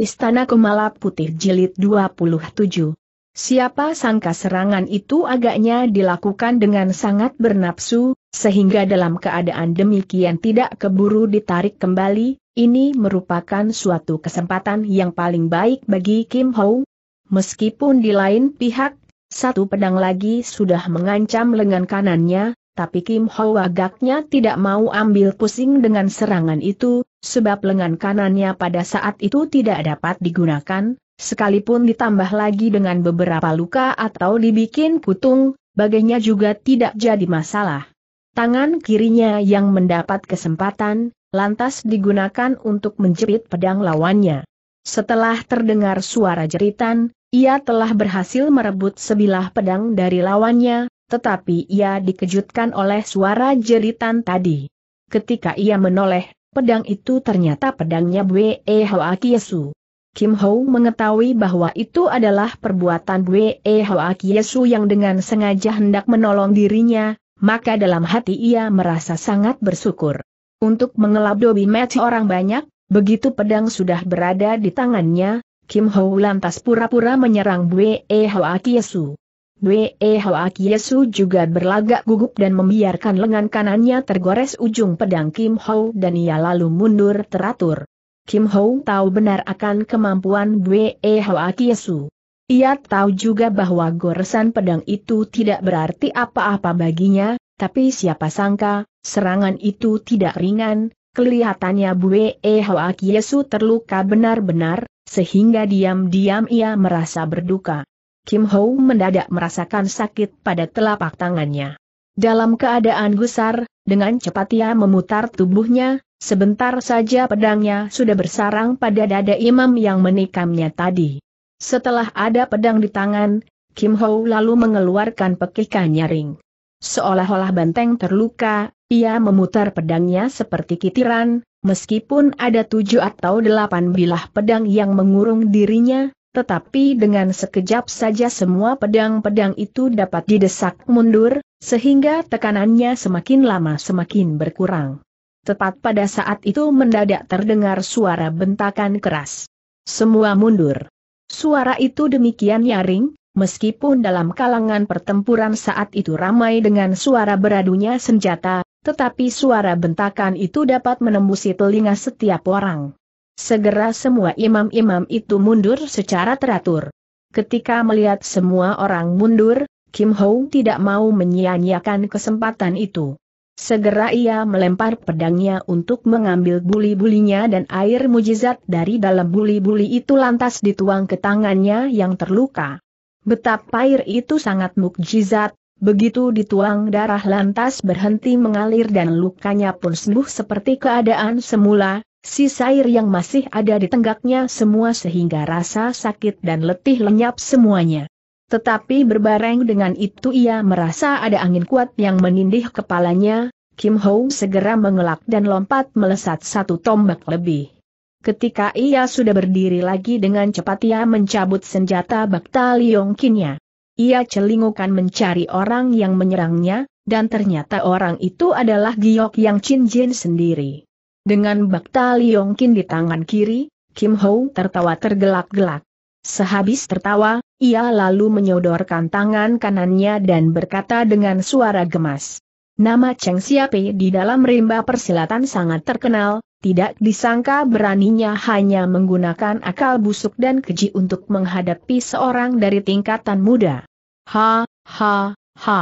Istana Kumala Putih Jilid 27 Siapa sangka serangan itu agaknya dilakukan dengan sangat bernapsu, sehingga dalam keadaan demikian tidak keburu ditarik kembali, ini merupakan suatu kesempatan yang paling baik bagi Kim Ho. Meskipun di lain pihak, satu pedang lagi sudah mengancam lengan kanannya, tapi Kim Ho agaknya tidak mau ambil pusing dengan serangan itu, sebab lengan kanannya pada saat itu tidak dapat digunakan, sekalipun ditambah lagi dengan beberapa luka atau dibikin kutung, bagainya juga tidak jadi masalah. Tangan kirinya yang mendapat kesempatan, lantas digunakan untuk menjerit pedang lawannya. Setelah terdengar suara jeritan, ia telah berhasil merebut sebilah pedang dari lawannya, tetapi ia dikejutkan oleh suara jeritan tadi. Ketika ia menoleh, pedang itu ternyata pedangnya Bwe Hoa Kiesu. Kim Ho mengetahui bahwa itu adalah perbuatan Bwe Hoa Kiesu yang dengan sengaja hendak menolong dirinya, maka dalam hati ia merasa sangat bersyukur. Untuk dobi match orang banyak, begitu pedang sudah berada di tangannya, Kim Ho lantas pura-pura menyerang Bwe Hoa Kiesu. Bwe Hoakiesu juga berlagak gugup dan membiarkan lengan kanannya tergores ujung pedang Kim Ho dan ia lalu mundur teratur. Kim Ho tahu benar akan kemampuan Bwe Hoakiesu. Ia tahu juga bahwa goresan pedang itu tidak berarti apa-apa baginya, tapi siapa sangka, serangan itu tidak ringan, kelihatannya Bue Hoak Yesu terluka benar-benar, sehingga diam-diam ia merasa berduka. Kim Ho mendadak merasakan sakit pada telapak tangannya. Dalam keadaan gusar, dengan cepat ia memutar tubuhnya, sebentar saja pedangnya sudah bersarang pada dada imam yang menikamnya tadi. Setelah ada pedang di tangan, Kim Ho lalu mengeluarkan pekikan nyaring. Seolah-olah banteng terluka, ia memutar pedangnya seperti kitiran, meskipun ada tujuh atau delapan bilah pedang yang mengurung dirinya, tetapi dengan sekejap saja semua pedang-pedang itu dapat didesak mundur, sehingga tekanannya semakin lama semakin berkurang. Tepat pada saat itu mendadak terdengar suara bentakan keras. Semua mundur. Suara itu demikian nyaring, meskipun dalam kalangan pertempuran saat itu ramai dengan suara beradunya senjata, tetapi suara bentakan itu dapat menembusi telinga setiap orang. Segera semua imam-imam itu mundur secara teratur. Ketika melihat semua orang mundur, Kim Hong tidak mau menyia-nyiakan kesempatan itu. Segera ia melempar pedangnya untuk mengambil buli-bulinya dan air mujizat dari dalam buli-buli itu lantas dituang ke tangannya yang terluka. Betapa air itu sangat mukjizat, begitu dituang darah lantas berhenti mengalir dan lukanya pun sembuh seperti keadaan semula, Si air yang masih ada di tenggaknya semua sehingga rasa sakit dan letih lenyap semuanya. Tetapi berbareng dengan itu ia merasa ada angin kuat yang menindih kepalanya, Kim Ho segera mengelak dan lompat melesat satu tombak lebih. Ketika ia sudah berdiri lagi dengan cepat ia mencabut senjata bakta Liongkinnya. Ia celingukan mencari orang yang menyerangnya, dan ternyata orang itu adalah Giok Yang Chin Jin sendiri. Dengan bakta Yongkin di tangan kiri, Kim Ho tertawa tergelak-gelak. Sehabis tertawa, ia lalu menyodorkan tangan kanannya dan berkata dengan suara gemas. Nama Cheng Siape di dalam rimba persilatan sangat terkenal, tidak disangka beraninya hanya menggunakan akal busuk dan keji untuk menghadapi seorang dari tingkatan muda. Ha, ha, ha.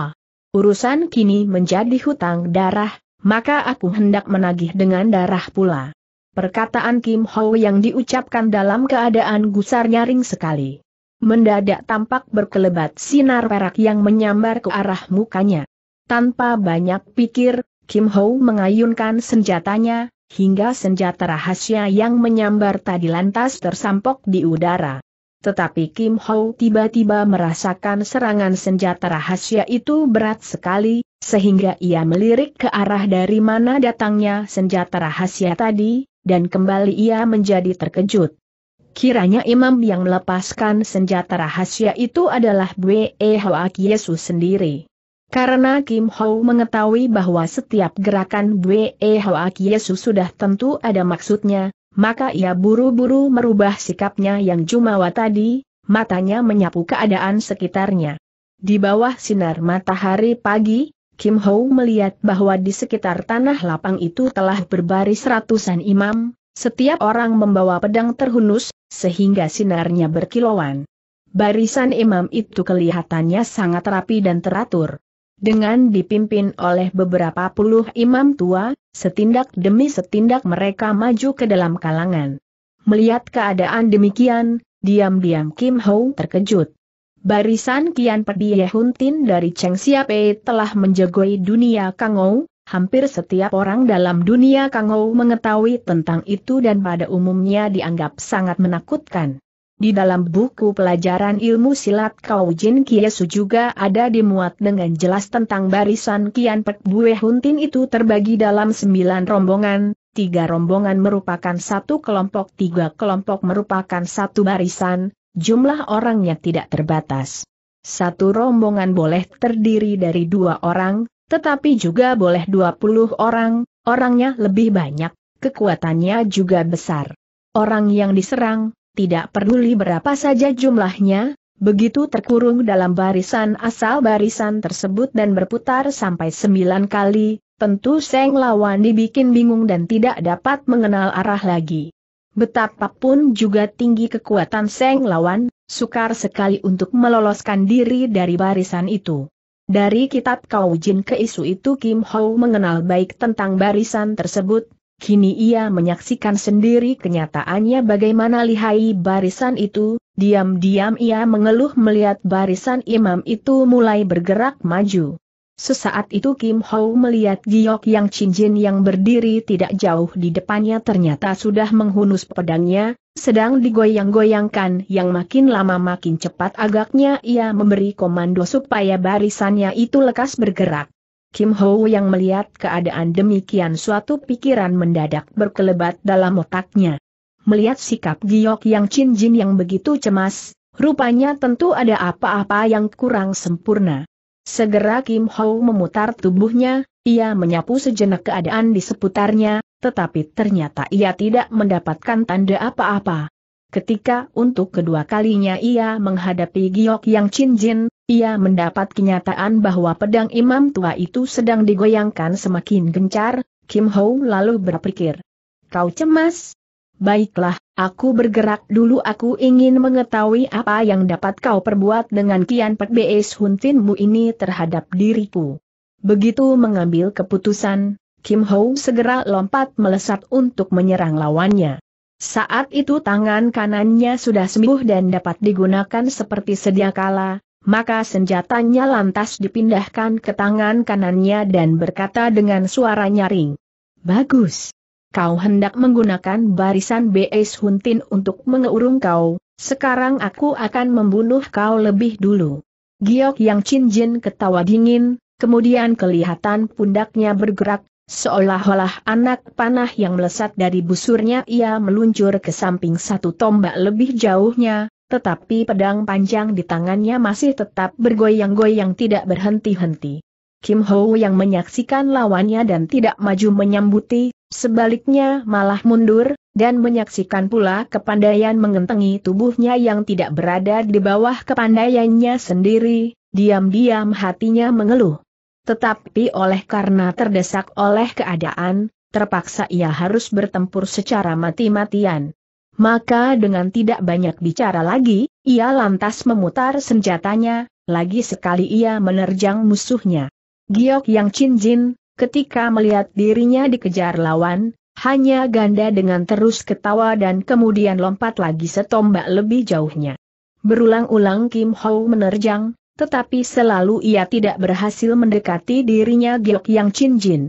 Urusan kini menjadi hutang darah, maka aku hendak menagih dengan darah pula. Perkataan Kim Ho yang diucapkan dalam keadaan gusar nyaring sekali. Mendadak tampak berkelebat sinar perak yang menyambar ke arah mukanya. Tanpa banyak pikir, Kim Ho mengayunkan senjatanya, hingga senjata rahasia yang menyambar tadi lantas tersampok di udara. Tetapi Kim Ho tiba-tiba merasakan serangan senjata rahasia itu berat sekali, sehingga ia melirik ke arah dari mana datangnya senjata rahasia tadi, dan kembali ia menjadi terkejut. Kiranya imam yang melepaskan senjata rahasia itu adalah Bwe Hoa Yesus sendiri. Karena Kim Ho mengetahui bahwa setiap gerakan Bwe Hoa Yesus sudah tentu ada maksudnya, maka ia buru-buru merubah sikapnya yang jumawa tadi, matanya menyapu keadaan sekitarnya. Di bawah sinar matahari pagi, Kim Ho melihat bahwa di sekitar tanah lapang itu telah berbaris ratusan imam, setiap orang membawa pedang terhunus, sehingga sinarnya berkilauan. Barisan imam itu kelihatannya sangat rapi dan teratur. Dengan dipimpin oleh beberapa puluh imam tua, setindak demi setindak mereka maju ke dalam kalangan. Melihat keadaan demikian, diam-diam Kim Ho terkejut barisan Kian Pedie Huntin dari Cheng Xiape telah menjegoi dunia Kangou, hampir setiap orang dalam dunia Kangou mengetahui tentang itu dan pada umumnya dianggap sangat menakutkan. Di dalam buku pelajaran ilmu silat Kau Jin Kiesu juga ada dimuat dengan jelas tentang barisan Kian Pek Bue Huntin itu terbagi dalam sembilan rombongan, tiga rombongan merupakan satu kelompok tiga kelompok merupakan satu barisan, Jumlah orangnya tidak terbatas. Satu rombongan boleh terdiri dari dua orang, tetapi juga boleh dua puluh orang, orangnya lebih banyak, kekuatannya juga besar. Orang yang diserang, tidak peduli berapa saja jumlahnya, begitu terkurung dalam barisan asal barisan tersebut dan berputar sampai sembilan kali, tentu Seng Lawan dibikin bingung dan tidak dapat mengenal arah lagi. Betapapun juga tinggi kekuatan Seng lawan, sukar sekali untuk meloloskan diri dari barisan itu. Dari kitab Kau Jin ke isu itu Kim Ho mengenal baik tentang barisan tersebut, kini ia menyaksikan sendiri kenyataannya bagaimana lihai barisan itu, diam-diam ia mengeluh melihat barisan imam itu mulai bergerak maju. Sesaat itu Kim Ho melihat Giok Yang Cinjin yang berdiri tidak jauh di depannya ternyata sudah menghunus pedangnya, sedang digoyang-goyangkan yang makin lama makin cepat agaknya ia memberi komando supaya barisannya itu lekas bergerak. Kim Ho yang melihat keadaan demikian suatu pikiran mendadak berkelebat dalam otaknya. Melihat sikap Giok Yang Cinjin yang begitu cemas, rupanya tentu ada apa-apa yang kurang sempurna. Segera Kim Ho memutar tubuhnya, ia menyapu sejenak keadaan di seputarnya, tetapi ternyata ia tidak mendapatkan tanda apa-apa. Ketika untuk kedua kalinya ia menghadapi Giok Yang Chin Jin, ia mendapat kenyataan bahwa pedang imam tua itu sedang digoyangkan semakin gencar, Kim Ho lalu berpikir. Kau cemas? Baiklah, Aku bergerak dulu aku ingin mengetahui apa yang dapat kau perbuat dengan kian petbees huntinmu ini terhadap diriku. Begitu mengambil keputusan, Kim Ho segera lompat melesat untuk menyerang lawannya. Saat itu tangan kanannya sudah sembuh dan dapat digunakan seperti sedia kala, maka senjatanya lantas dipindahkan ke tangan kanannya dan berkata dengan suara nyaring. Bagus kau hendak menggunakan barisan B.S. Huntin untuk mengeurung kau, sekarang aku akan membunuh kau lebih dulu. Giok Yang Chin ketawa dingin, kemudian kelihatan pundaknya bergerak, seolah-olah anak panah yang melesat dari busurnya ia meluncur ke samping satu tombak lebih jauhnya, tetapi pedang panjang di tangannya masih tetap bergoyang-goyang tidak berhenti-henti. Kim Ho yang menyaksikan lawannya dan tidak maju menyambuti, Sebaliknya malah mundur, dan menyaksikan pula kepandaian mengentengi tubuhnya yang tidak berada di bawah kepandaiannya sendiri, diam-diam hatinya mengeluh. Tetapi oleh karena terdesak oleh keadaan, terpaksa ia harus bertempur secara mati-matian. Maka dengan tidak banyak bicara lagi, ia lantas memutar senjatanya, lagi sekali ia menerjang musuhnya. Giok Yang Chin Jin, ketika melihat dirinya dikejar lawan, hanya ganda dengan terus ketawa dan kemudian lompat lagi setombak lebih jauhnya. Berulang-ulang Kim Ho menerjang, tetapi selalu ia tidak berhasil mendekati dirinya Giok Yang Chin Jin.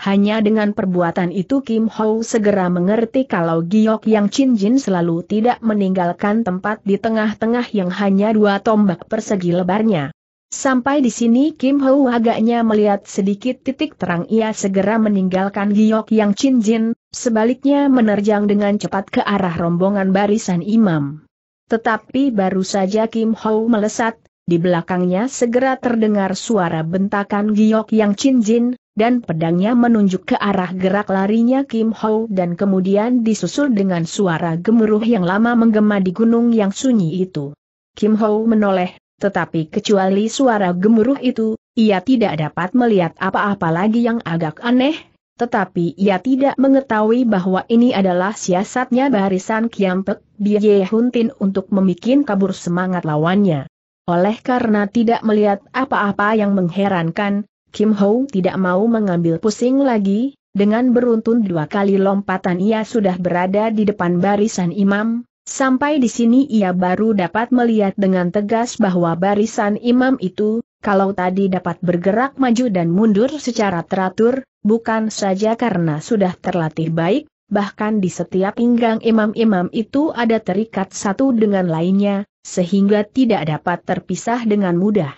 Hanya dengan perbuatan itu Kim Ho segera mengerti kalau Giok Yang Chin Jin selalu tidak meninggalkan tempat di tengah-tengah yang hanya dua tombak persegi lebarnya. Sampai di sini Kim Ho agaknya melihat sedikit titik terang ia segera meninggalkan Giok Yang Chin Jin, sebaliknya menerjang dengan cepat ke arah rombongan barisan imam. Tetapi baru saja Kim Ho melesat, di belakangnya segera terdengar suara bentakan Giok Yang Chin Jin, dan pedangnya menunjuk ke arah gerak larinya Kim Ho dan kemudian disusul dengan suara gemuruh yang lama menggema di gunung yang sunyi itu. Kim Ho menoleh, tetapi kecuali suara gemuruh itu, ia tidak dapat melihat apa-apa lagi yang agak aneh, tetapi ia tidak mengetahui bahwa ini adalah siasatnya barisan Kiampek Biye Huntin untuk memikin kabur semangat lawannya. Oleh karena tidak melihat apa-apa yang mengherankan, Kim Ho tidak mau mengambil pusing lagi, dengan beruntun dua kali lompatan ia sudah berada di depan barisan imam, Sampai di sini ia baru dapat melihat dengan tegas bahwa barisan imam itu, kalau tadi dapat bergerak maju dan mundur secara teratur, bukan saja karena sudah terlatih baik, bahkan di setiap pinggang imam-imam itu ada terikat satu dengan lainnya, sehingga tidak dapat terpisah dengan mudah.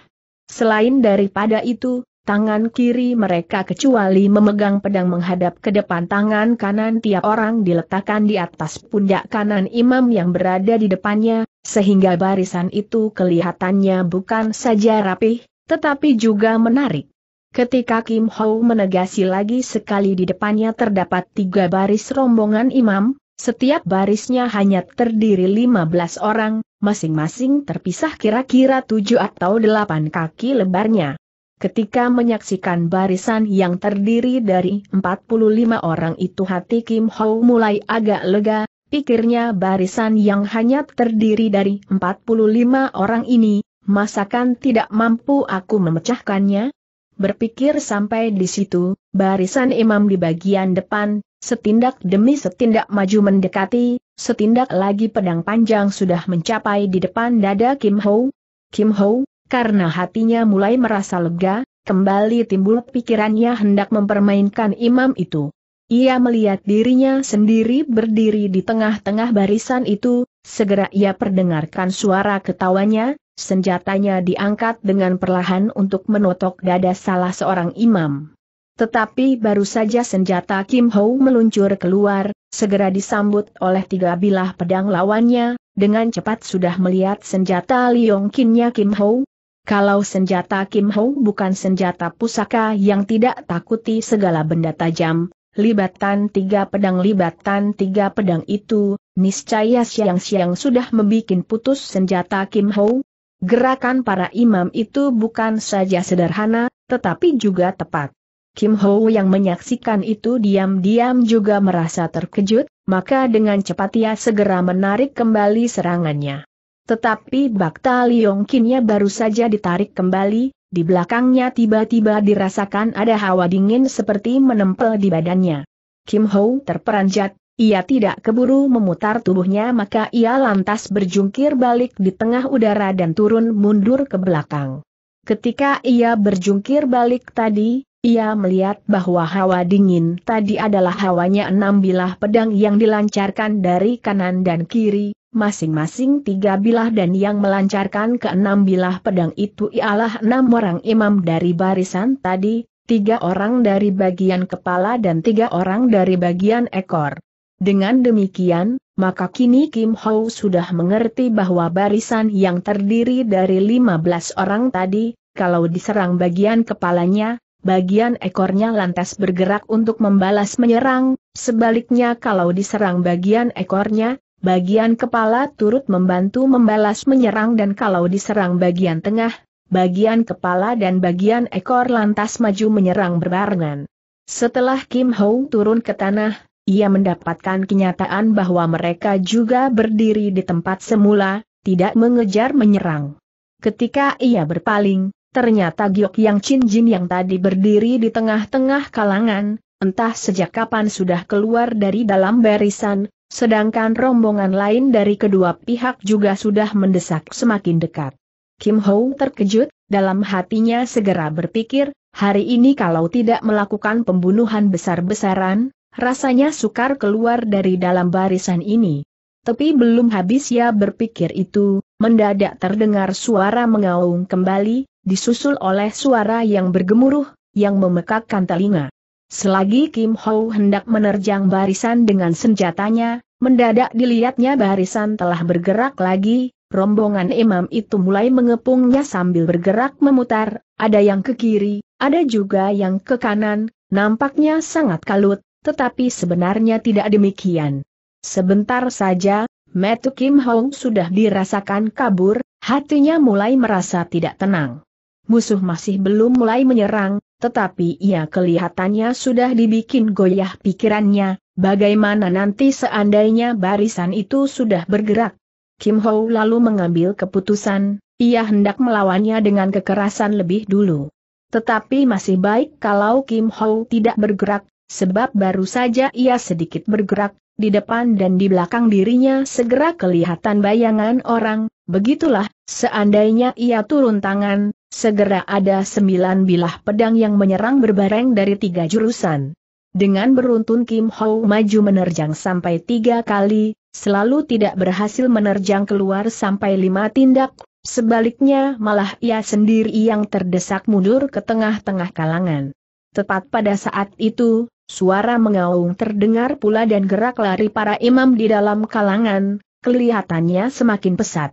Selain daripada itu, tangan kiri mereka kecuali memegang pedang menghadap ke depan tangan kanan tiap orang diletakkan di atas pundak kanan imam yang berada di depannya, sehingga barisan itu kelihatannya bukan saja rapih, tetapi juga menarik. Ketika Kim Ho menegasi lagi sekali di depannya terdapat tiga baris rombongan imam, setiap barisnya hanya terdiri 15 orang, masing-masing terpisah kira-kira tujuh atau delapan kaki lebarnya. Ketika menyaksikan barisan yang terdiri dari 45 orang itu hati Kim Ho mulai agak lega, pikirnya barisan yang hanya terdiri dari 45 orang ini, masakan tidak mampu aku memecahkannya? Berpikir sampai di situ, barisan imam di bagian depan, setindak demi setindak maju mendekati, setindak lagi pedang panjang sudah mencapai di depan dada Kim Ho. Kim Ho, karena hatinya mulai merasa lega, kembali timbul pikirannya hendak mempermainkan imam itu. Ia melihat dirinya sendiri berdiri di tengah-tengah barisan itu, segera ia perdengarkan suara ketawanya, senjatanya diangkat dengan perlahan untuk menotok dada salah seorang imam. Tetapi baru saja senjata Kim Ho meluncur keluar, segera disambut oleh tiga bilah pedang lawannya, dengan cepat sudah melihat senjata Liong Kinnya Kim Ho, kalau senjata Kim Ho bukan senjata pusaka yang tidak takuti segala benda tajam, libatan tiga pedang libatan tiga pedang itu, niscaya siang-siang sudah membuat putus senjata Kim Ho. Gerakan para imam itu bukan saja sederhana, tetapi juga tepat. Kim Ho yang menyaksikan itu diam-diam juga merasa terkejut, maka dengan cepat ia segera menarik kembali serangannya. Tetapi Bakta Kinnya baru saja ditarik kembali, di belakangnya tiba-tiba dirasakan ada hawa dingin seperti menempel di badannya. Kim Ho terperanjat, ia tidak keburu memutar tubuhnya maka ia lantas berjungkir balik di tengah udara dan turun mundur ke belakang. Ketika ia berjungkir balik tadi, ia melihat bahwa hawa dingin tadi adalah hawanya enam bilah pedang yang dilancarkan dari kanan dan kiri, masing-masing tiga bilah dan yang melancarkan keenam bilah pedang itu ialah enam orang imam dari barisan tadi, tiga orang dari bagian kepala dan tiga orang dari bagian ekor. Dengan demikian, maka kini Kim Ho sudah mengerti bahwa barisan yang terdiri dari lima belas orang tadi, kalau diserang bagian kepalanya, bagian ekornya lantas bergerak untuk membalas menyerang, sebaliknya kalau diserang bagian ekornya, bagian kepala turut membantu membalas menyerang dan kalau diserang bagian tengah, bagian kepala dan bagian ekor lantas maju menyerang berbarengan. Setelah Kim Hong turun ke tanah, ia mendapatkan kenyataan bahwa mereka juga berdiri di tempat semula, tidak mengejar menyerang. Ketika ia berpaling, ternyata Giok Yang Chin Jin yang tadi berdiri di tengah-tengah kalangan, entah sejak kapan sudah keluar dari dalam barisan, Sedangkan rombongan lain dari kedua pihak juga sudah mendesak semakin dekat. Kim Ho terkejut, dalam hatinya segera berpikir, hari ini kalau tidak melakukan pembunuhan besar-besaran, rasanya sukar keluar dari dalam barisan ini. Tapi belum habis ya berpikir itu, mendadak terdengar suara mengaung kembali, disusul oleh suara yang bergemuruh, yang memekakkan telinga. Selagi Kim Ho hendak menerjang barisan dengan senjatanya, mendadak dilihatnya barisan telah bergerak lagi, rombongan imam itu mulai mengepungnya sambil bergerak memutar, ada yang ke kiri, ada juga yang ke kanan, nampaknya sangat kalut, tetapi sebenarnya tidak demikian. Sebentar saja, Metu Kim Hong sudah dirasakan kabur, hatinya mulai merasa tidak tenang. Musuh masih belum mulai menyerang, tetapi ia kelihatannya sudah dibikin goyah pikirannya, bagaimana nanti seandainya barisan itu sudah bergerak. Kim Ho lalu mengambil keputusan, ia hendak melawannya dengan kekerasan lebih dulu. Tetapi masih baik kalau Kim Ho tidak bergerak, sebab baru saja ia sedikit bergerak, di depan dan di belakang dirinya segera kelihatan bayangan orang, begitulah, seandainya ia turun tangan, Segera ada sembilan bilah pedang yang menyerang berbareng dari tiga jurusan. Dengan beruntun Kim Ho maju menerjang sampai tiga kali, selalu tidak berhasil menerjang keluar sampai lima tindak, sebaliknya malah ia sendiri yang terdesak mundur ke tengah-tengah kalangan. Tepat pada saat itu, suara mengaung terdengar pula dan gerak lari para imam di dalam kalangan, kelihatannya semakin pesat.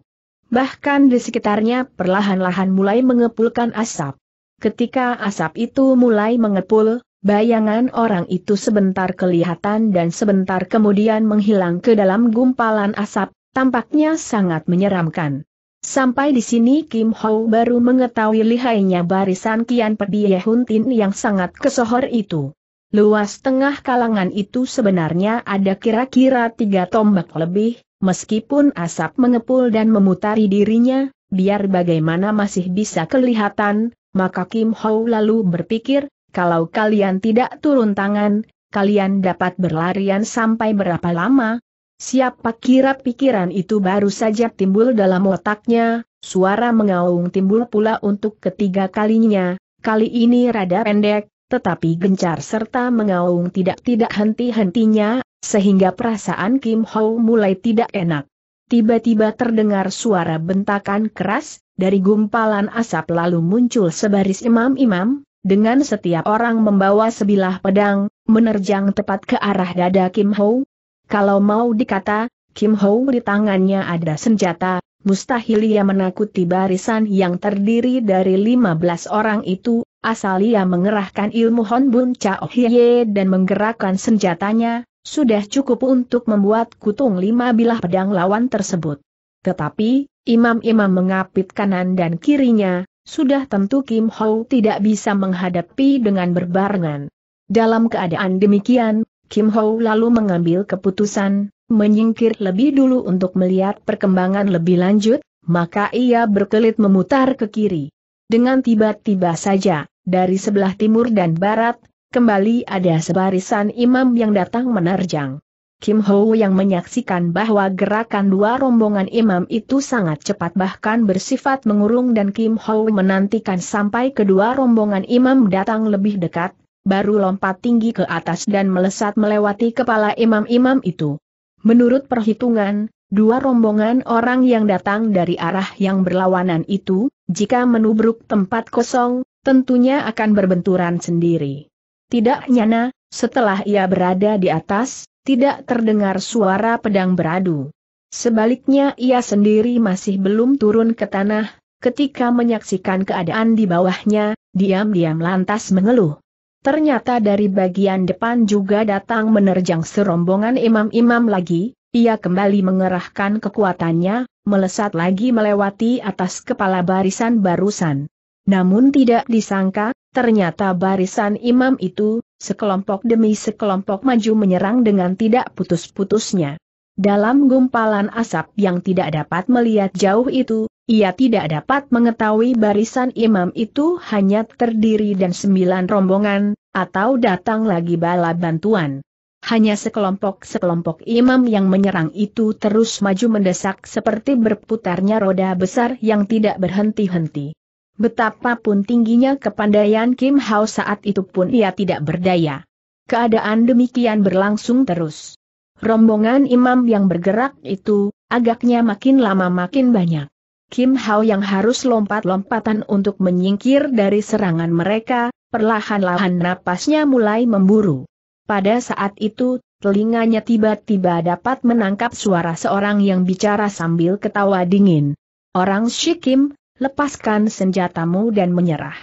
Bahkan di sekitarnya perlahan-lahan mulai mengepulkan asap. Ketika asap itu mulai mengepul, bayangan orang itu sebentar kelihatan dan sebentar kemudian menghilang ke dalam gumpalan asap, tampaknya sangat menyeramkan. Sampai di sini Kim Ho baru mengetahui lihainya barisan Kian Pedie Huntin yang sangat kesohor itu. Luas tengah kalangan itu sebenarnya ada kira-kira tiga tombak lebih, meskipun asap mengepul dan memutari dirinya, biar bagaimana masih bisa kelihatan, maka Kim Ho lalu berpikir, kalau kalian tidak turun tangan, kalian dapat berlarian sampai berapa lama? Siapa kira pikiran itu baru saja timbul dalam otaknya, suara mengaung timbul pula untuk ketiga kalinya, kali ini rada pendek, tetapi gencar serta mengaung tidak-tidak henti-hentinya, sehingga perasaan Kim Ho mulai tidak enak. Tiba-tiba terdengar suara bentakan keras, dari gumpalan asap lalu muncul sebaris imam-imam, dengan setiap orang membawa sebilah pedang, menerjang tepat ke arah dada Kim Ho. Kalau mau dikata, Kim Ho di tangannya ada senjata, mustahil ia menakuti barisan yang terdiri dari 15 orang itu, asal ia mengerahkan ilmu Honbun Chao Hye dan menggerakkan senjatanya, sudah cukup untuk membuat kutung lima bilah pedang lawan tersebut. Tetapi, imam-imam mengapit kanan dan kirinya, sudah tentu Kim Ho tidak bisa menghadapi dengan berbarengan. Dalam keadaan demikian, Kim Ho lalu mengambil keputusan, menyingkir lebih dulu untuk melihat perkembangan lebih lanjut, maka ia berkelit memutar ke kiri. Dengan tiba-tiba saja, dari sebelah timur dan barat, kembali ada sebarisan imam yang datang menerjang. Kim Ho yang menyaksikan bahwa gerakan dua rombongan imam itu sangat cepat bahkan bersifat mengurung dan Kim Ho menantikan sampai kedua rombongan imam datang lebih dekat, baru lompat tinggi ke atas dan melesat melewati kepala imam-imam itu. Menurut perhitungan, dua rombongan orang yang datang dari arah yang berlawanan itu, jika menubruk tempat kosong, tentunya akan berbenturan sendiri. Tidak nyana, setelah ia berada di atas, tidak terdengar suara pedang beradu. Sebaliknya ia sendiri masih belum turun ke tanah, ketika menyaksikan keadaan di bawahnya, diam-diam lantas mengeluh. Ternyata dari bagian depan juga datang menerjang serombongan imam-imam lagi, ia kembali mengerahkan kekuatannya, melesat lagi melewati atas kepala barisan barusan. Namun tidak disangka, ternyata barisan imam itu, sekelompok demi sekelompok maju menyerang dengan tidak putus-putusnya. Dalam gumpalan asap yang tidak dapat melihat jauh itu, ia tidak dapat mengetahui barisan imam itu hanya terdiri dan sembilan rombongan, atau datang lagi bala bantuan. Hanya sekelompok-sekelompok imam yang menyerang itu terus maju mendesak seperti berputarnya roda besar yang tidak berhenti-henti. Betapapun tingginya kepandaian Kim Hao saat itu pun ia tidak berdaya. Keadaan demikian berlangsung terus. Rombongan imam yang bergerak itu, agaknya makin lama makin banyak. Kim Hao yang harus lompat-lompatan untuk menyingkir dari serangan mereka, perlahan-lahan napasnya mulai memburu. Pada saat itu, telinganya tiba-tiba dapat menangkap suara seorang yang bicara sambil ketawa dingin. Orang Shikim, lepaskan senjatamu dan menyerah.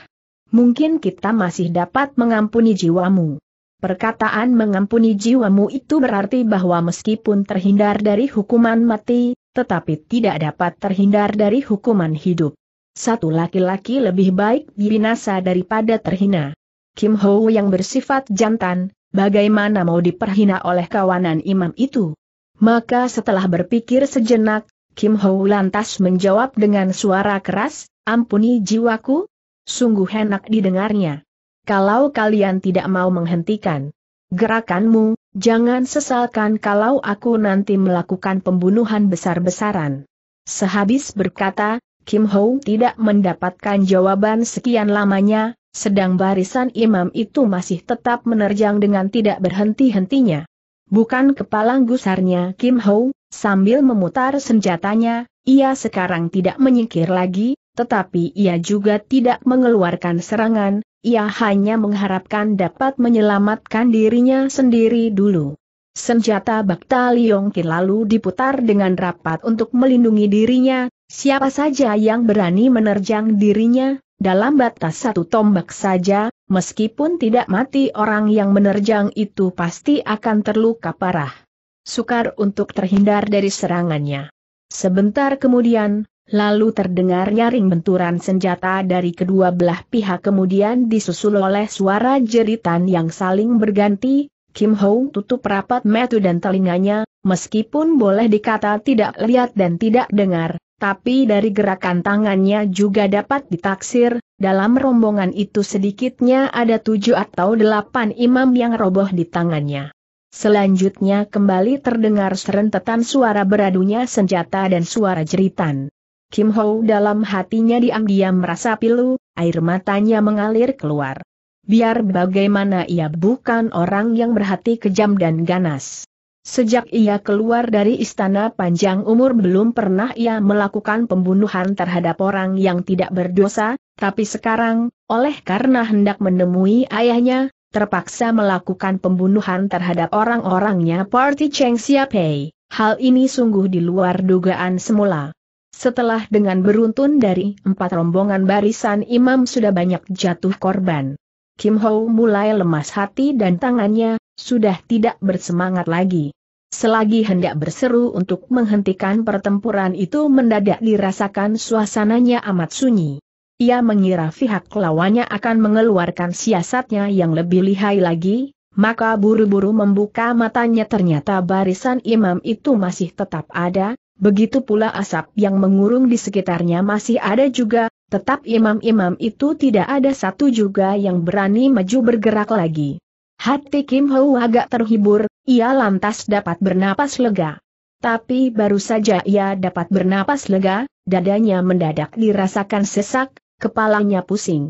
Mungkin kita masih dapat mengampuni jiwamu. Perkataan mengampuni jiwamu itu berarti bahwa meskipun terhindar dari hukuman mati, tetapi tidak dapat terhindar dari hukuman hidup. Satu laki-laki lebih baik dibinasa daripada terhina. Kim Ho yang bersifat jantan, bagaimana mau diperhina oleh kawanan imam itu? Maka setelah berpikir sejenak, Kim Ho lantas menjawab dengan suara keras, ampuni jiwaku, sungguh enak didengarnya. Kalau kalian tidak mau menghentikan gerakanmu, Jangan sesalkan kalau aku nanti melakukan pembunuhan besar-besaran. Sehabis berkata, Kim Ho tidak mendapatkan jawaban sekian lamanya, sedang barisan imam itu masih tetap menerjang dengan tidak berhenti-hentinya. Bukan kepala gusarnya Kim Ho, sambil memutar senjatanya, ia sekarang tidak menyingkir lagi, tetapi ia juga tidak mengeluarkan serangan, ia hanya mengharapkan dapat menyelamatkan dirinya sendiri dulu. Senjata Bakta Liongkin lalu diputar dengan rapat untuk melindungi dirinya, siapa saja yang berani menerjang dirinya, dalam batas satu tombak saja, meskipun tidak mati orang yang menerjang itu pasti akan terluka parah. Sukar untuk terhindar dari serangannya. Sebentar kemudian, Lalu terdengar nyaring benturan senjata dari kedua belah pihak kemudian disusul oleh suara jeritan yang saling berganti, Kim Ho tutup rapat metu dan telinganya, meskipun boleh dikata tidak lihat dan tidak dengar, tapi dari gerakan tangannya juga dapat ditaksir, dalam rombongan itu sedikitnya ada tujuh atau delapan imam yang roboh di tangannya. Selanjutnya kembali terdengar serentetan suara beradunya senjata dan suara jeritan. Kim Ho dalam hatinya diam-diam merasa pilu, air matanya mengalir keluar. Biar bagaimana ia bukan orang yang berhati kejam dan ganas. Sejak ia keluar dari istana panjang umur belum pernah ia melakukan pembunuhan terhadap orang yang tidak berdosa, tapi sekarang, oleh karena hendak menemui ayahnya, terpaksa melakukan pembunuhan terhadap orang-orangnya Party Cheng Xiapei. Hal ini sungguh di luar dugaan semula. Setelah dengan beruntun dari empat rombongan barisan imam sudah banyak jatuh korban. Kim Ho mulai lemas hati dan tangannya, sudah tidak bersemangat lagi. Selagi hendak berseru untuk menghentikan pertempuran itu mendadak dirasakan suasananya amat sunyi. Ia mengira pihak lawannya akan mengeluarkan siasatnya yang lebih lihai lagi, maka buru-buru membuka matanya ternyata barisan imam itu masih tetap ada, begitu pula asap yang mengurung di sekitarnya masih ada juga, tetap imam-imam itu tidak ada satu juga yang berani maju bergerak lagi. Hati Kim Ho agak terhibur, ia lantas dapat bernapas lega. Tapi baru saja ia dapat bernapas lega, dadanya mendadak dirasakan sesak, kepalanya pusing.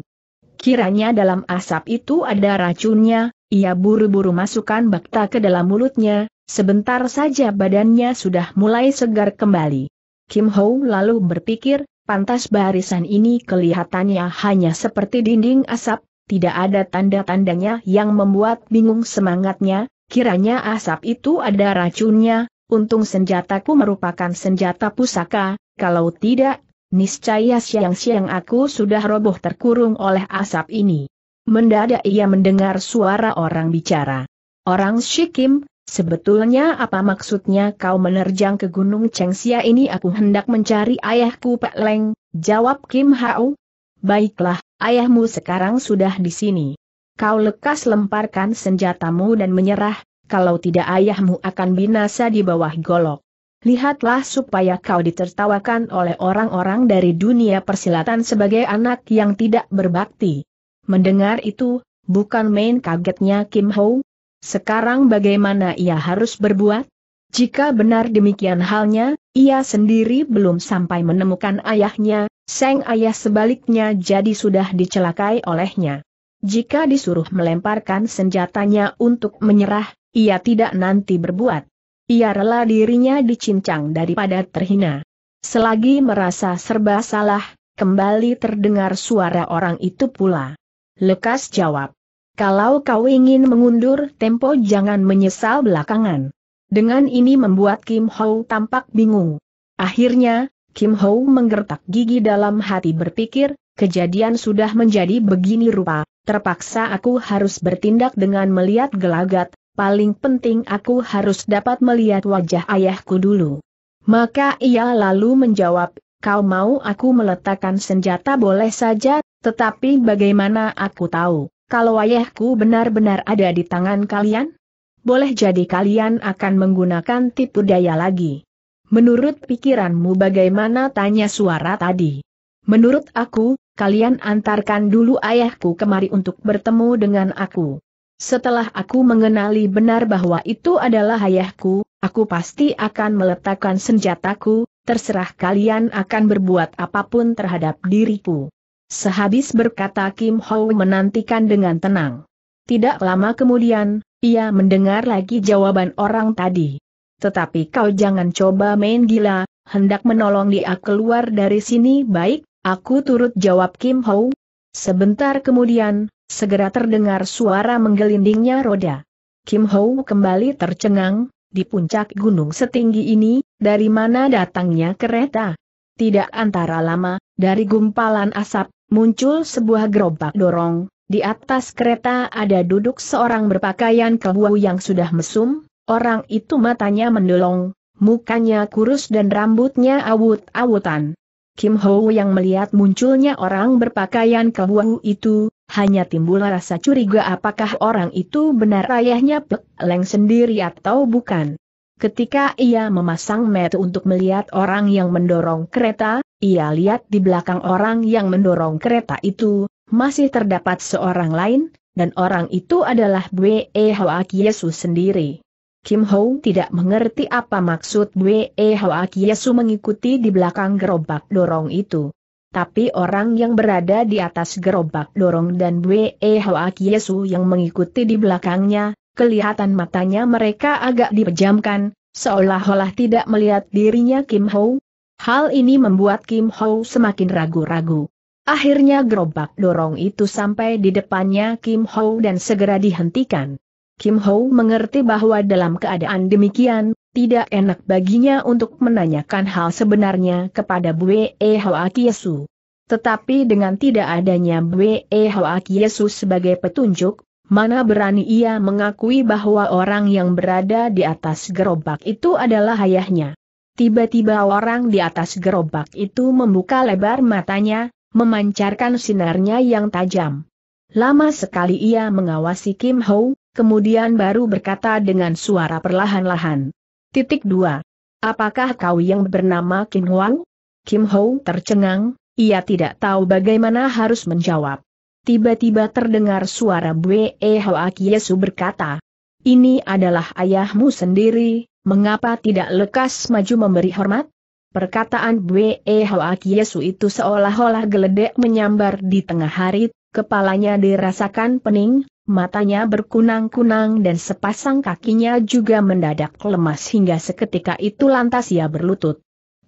Kiranya dalam asap itu ada racunnya, ia buru-buru masukkan bakta ke dalam mulutnya, sebentar saja badannya sudah mulai segar kembali. Kim Ho lalu berpikir, pantas barisan ini kelihatannya hanya seperti dinding asap, tidak ada tanda-tandanya yang membuat bingung semangatnya, kiranya asap itu ada racunnya, untung senjataku merupakan senjata pusaka, kalau tidak, niscaya siang-siang aku sudah roboh terkurung oleh asap ini. Mendadak ia mendengar suara orang bicara. Orang Shikim, sebetulnya apa maksudnya kau menerjang ke Gunung Chengxia ini aku hendak mencari ayahku Pak Leng, jawab Kim Hao. Baiklah, ayahmu sekarang sudah di sini. Kau lekas lemparkan senjatamu dan menyerah, kalau tidak ayahmu akan binasa di bawah golok. Lihatlah supaya kau ditertawakan oleh orang-orang dari dunia persilatan sebagai anak yang tidak berbakti. Mendengar itu, bukan main kagetnya Kim Ho. Sekarang bagaimana ia harus berbuat? Jika benar demikian halnya, ia sendiri belum sampai menemukan ayahnya, sang ayah sebaliknya jadi sudah dicelakai olehnya. Jika disuruh melemparkan senjatanya untuk menyerah, ia tidak nanti berbuat. Ia rela dirinya dicincang daripada terhina. Selagi merasa serba salah, kembali terdengar suara orang itu pula. Lekas jawab. Kalau kau ingin mengundur tempo jangan menyesal belakangan. Dengan ini membuat Kim Ho tampak bingung. Akhirnya, Kim Ho menggertak gigi dalam hati berpikir, kejadian sudah menjadi begini rupa, terpaksa aku harus bertindak dengan melihat gelagat, paling penting aku harus dapat melihat wajah ayahku dulu. Maka ia lalu menjawab, kau mau aku meletakkan senjata boleh saja, tetapi bagaimana aku tahu, kalau ayahku benar-benar ada di tangan kalian? Boleh jadi kalian akan menggunakan tipu daya lagi. Menurut pikiranmu bagaimana tanya suara tadi? Menurut aku, kalian antarkan dulu ayahku kemari untuk bertemu dengan aku. Setelah aku mengenali benar bahwa itu adalah ayahku, aku pasti akan meletakkan senjataku, terserah kalian akan berbuat apapun terhadap diriku. Sehabis berkata Kim Ho menantikan dengan tenang. Tidak lama kemudian, ia mendengar lagi jawaban orang tadi. Tetapi kau jangan coba main gila, hendak menolong dia keluar dari sini baik, aku turut jawab Kim Ho. Sebentar kemudian, segera terdengar suara menggelindingnya roda. Kim Ho kembali tercengang, di puncak gunung setinggi ini, dari mana datangnya kereta? Tidak antara lama, dari gumpalan asap, muncul sebuah gerobak dorong, di atas kereta ada duduk seorang berpakaian kewu yang sudah mesum, orang itu matanya mendolong, mukanya kurus dan rambutnya awut-awutan. Kim Ho yang melihat munculnya orang berpakaian kewu itu, hanya timbul rasa curiga apakah orang itu benar ayahnya Pek Leng sendiri atau bukan. Ketika ia memasang mata untuk melihat orang yang mendorong kereta, ia lihat di belakang orang yang mendorong kereta itu, masih terdapat seorang lain, dan orang itu adalah Bwe Hoak Yesu sendiri. Kim Ho tidak mengerti apa maksud Bwe Hoak Yesu mengikuti di belakang gerobak dorong itu tapi orang yang berada di atas gerobak dorong dan Bwe Hoak Yesu yang mengikuti di belakangnya, kelihatan matanya mereka agak dipejamkan, seolah-olah tidak melihat dirinya Kim Ho. Hal ini membuat Kim Ho semakin ragu-ragu. Akhirnya gerobak dorong itu sampai di depannya Kim Ho dan segera dihentikan. Kim Ho mengerti bahwa dalam keadaan demikian, tidak enak baginya untuk menanyakan hal sebenarnya kepada Bwe Hoa Kiesu. Tetapi dengan tidak adanya Bwe Hoa Kiesu sebagai petunjuk, mana berani ia mengakui bahwa orang yang berada di atas gerobak itu adalah ayahnya. Tiba-tiba orang di atas gerobak itu membuka lebar matanya, memancarkan sinarnya yang tajam. Lama sekali ia mengawasi Kim Ho, kemudian baru berkata dengan suara perlahan-lahan. Titik 2. Apakah kau yang bernama Kim Hwang? Kim Ho tercengang, ia tidak tahu bagaimana harus menjawab. Tiba-tiba terdengar suara Bwe Hoak Yesu berkata, Ini adalah ayahmu sendiri, mengapa tidak lekas maju memberi hormat? Perkataan Bwe Hoak Yesu itu seolah-olah geledek menyambar di tengah hari, kepalanya dirasakan pening, matanya berkunang-kunang dan sepasang kakinya juga mendadak lemas hingga seketika itu lantas ia berlutut.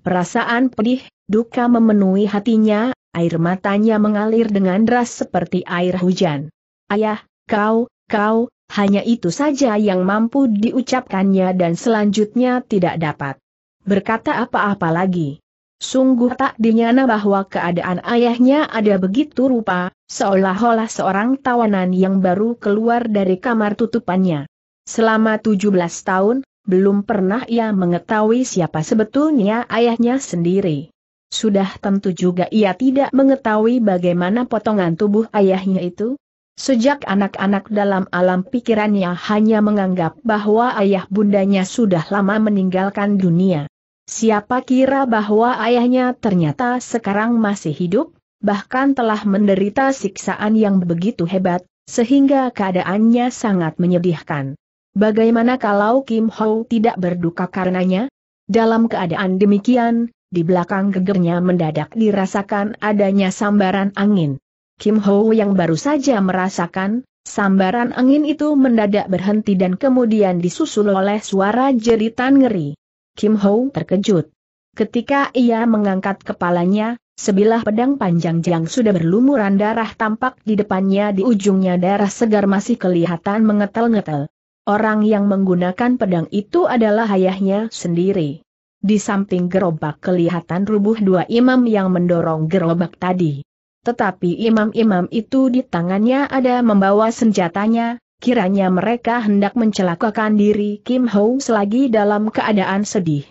Perasaan pedih, duka memenuhi hatinya, air matanya mengalir dengan deras seperti air hujan. Ayah, kau, kau, hanya itu saja yang mampu diucapkannya dan selanjutnya tidak dapat berkata apa-apa lagi. Sungguh tak dinyana bahwa keadaan ayahnya ada begitu rupa, seolah-olah seorang tawanan yang baru keluar dari kamar tutupannya. Selama 17 tahun, belum pernah ia mengetahui siapa sebetulnya ayahnya sendiri. Sudah tentu juga ia tidak mengetahui bagaimana potongan tubuh ayahnya itu, Sejak anak-anak dalam alam pikirannya hanya menganggap bahwa ayah bundanya sudah lama meninggalkan dunia. Siapa kira bahwa ayahnya ternyata sekarang masih hidup, bahkan telah menderita siksaan yang begitu hebat, sehingga keadaannya sangat menyedihkan. Bagaimana kalau Kim Ho tidak berduka karenanya? Dalam keadaan demikian, di belakang gegernya mendadak dirasakan adanya sambaran angin. Kim Ho yang baru saja merasakan, sambaran angin itu mendadak berhenti dan kemudian disusul oleh suara jeritan ngeri. Kim Ho terkejut. Ketika ia mengangkat kepalanya, sebilah pedang panjang yang sudah berlumuran darah tampak di depannya di ujungnya darah segar masih kelihatan mengetel-ngetel. Orang yang menggunakan pedang itu adalah ayahnya sendiri. Di samping gerobak kelihatan rubuh dua imam yang mendorong gerobak tadi. Tetapi imam-imam itu di tangannya ada membawa senjatanya, Kiranya mereka hendak mencelakakan diri Kim Ho selagi dalam keadaan sedih.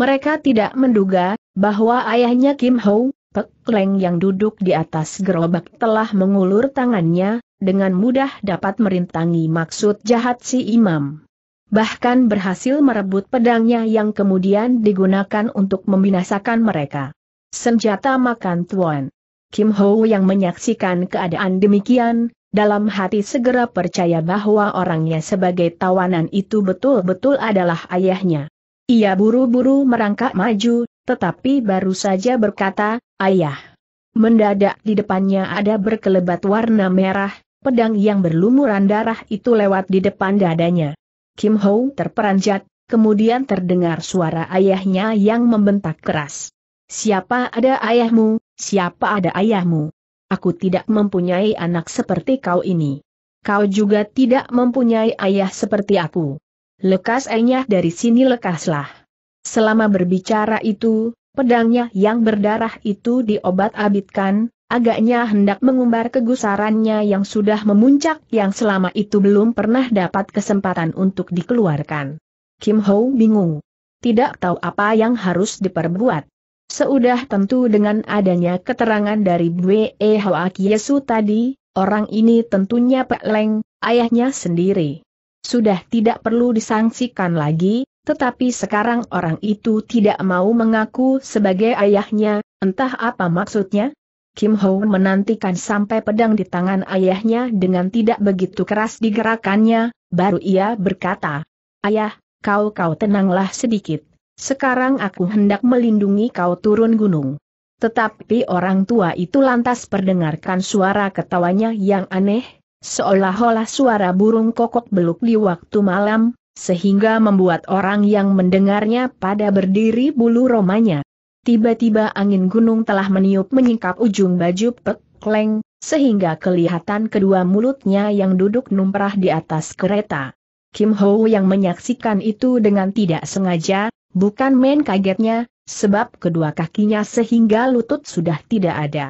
Mereka tidak menduga bahwa ayahnya Kim Ho, Pek Leng yang duduk di atas gerobak telah mengulur tangannya, dengan mudah dapat merintangi maksud jahat si imam. Bahkan berhasil merebut pedangnya yang kemudian digunakan untuk membinasakan mereka. Senjata makan tuan. Kim Ho yang menyaksikan keadaan demikian, dalam hati segera percaya bahwa orangnya sebagai tawanan itu betul-betul adalah ayahnya. Ia buru-buru merangkak maju, tetapi baru saja berkata, ayah. Mendadak di depannya ada berkelebat warna merah, pedang yang berlumuran darah itu lewat di depan dadanya. Kim Ho terperanjat, kemudian terdengar suara ayahnya yang membentak keras. Siapa ada ayahmu, siapa ada ayahmu? Aku tidak mempunyai anak seperti kau ini. Kau juga tidak mempunyai ayah seperti aku. Lekas enyah dari sini lekaslah. Selama berbicara itu, pedangnya yang berdarah itu diobat abitkan, agaknya hendak mengumbar kegusarannya yang sudah memuncak yang selama itu belum pernah dapat kesempatan untuk dikeluarkan. Kim Ho bingung. Tidak tahu apa yang harus diperbuat. Seudah tentu dengan adanya keterangan dari Bwe Hoa Kiesu tadi, orang ini tentunya Pak Leng, ayahnya sendiri. Sudah tidak perlu disangsikan lagi, tetapi sekarang orang itu tidak mau mengaku sebagai ayahnya, entah apa maksudnya. Kim Ho menantikan sampai pedang di tangan ayahnya dengan tidak begitu keras digerakannya, baru ia berkata, Ayah, kau-kau tenanglah sedikit. Sekarang aku hendak melindungi kau turun gunung. Tetapi orang tua itu lantas perdengarkan suara ketawanya yang aneh, seolah-olah suara burung kokok beluk di waktu malam, sehingga membuat orang yang mendengarnya pada berdiri bulu romanya. Tiba-tiba angin gunung telah meniup menyingkap ujung baju pekleng, sehingga kelihatan kedua mulutnya yang duduk numrah di atas kereta. Kim Ho yang menyaksikan itu dengan tidak sengaja, bukan main kagetnya, sebab kedua kakinya sehingga lutut sudah tidak ada.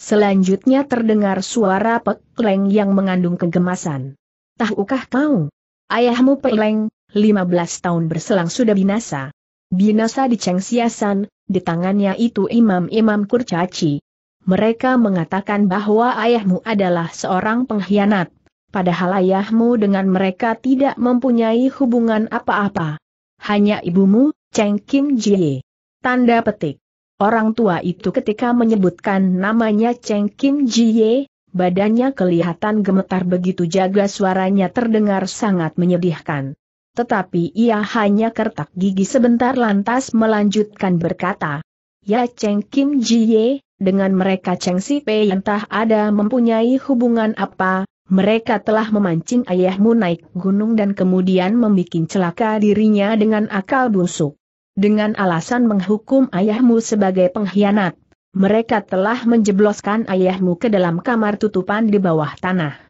Selanjutnya terdengar suara pekleng yang mengandung kegemasan. Tahukah kau? Ayahmu pekleng, 15 tahun berselang sudah binasa. Binasa di cengsiasan, di tangannya itu imam-imam kurcaci. Mereka mengatakan bahwa ayahmu adalah seorang pengkhianat, Padahal ayahmu dengan mereka tidak mempunyai hubungan apa-apa. Hanya ibumu, Cheng Kim Jie. Tanda petik. Orang tua itu ketika menyebutkan namanya Cheng Kim Jie, badannya kelihatan gemetar begitu jaga suaranya terdengar sangat menyedihkan. Tetapi ia hanya kertak gigi sebentar lantas melanjutkan berkata, Ya Cheng Kim Jie, dengan mereka Cheng Si Pei entah ada mempunyai hubungan apa, mereka telah memancing ayahmu naik gunung dan kemudian membuat celaka dirinya dengan akal busuk. Dengan alasan menghukum ayahmu sebagai pengkhianat, mereka telah menjebloskan ayahmu ke dalam kamar tutupan di bawah tanah.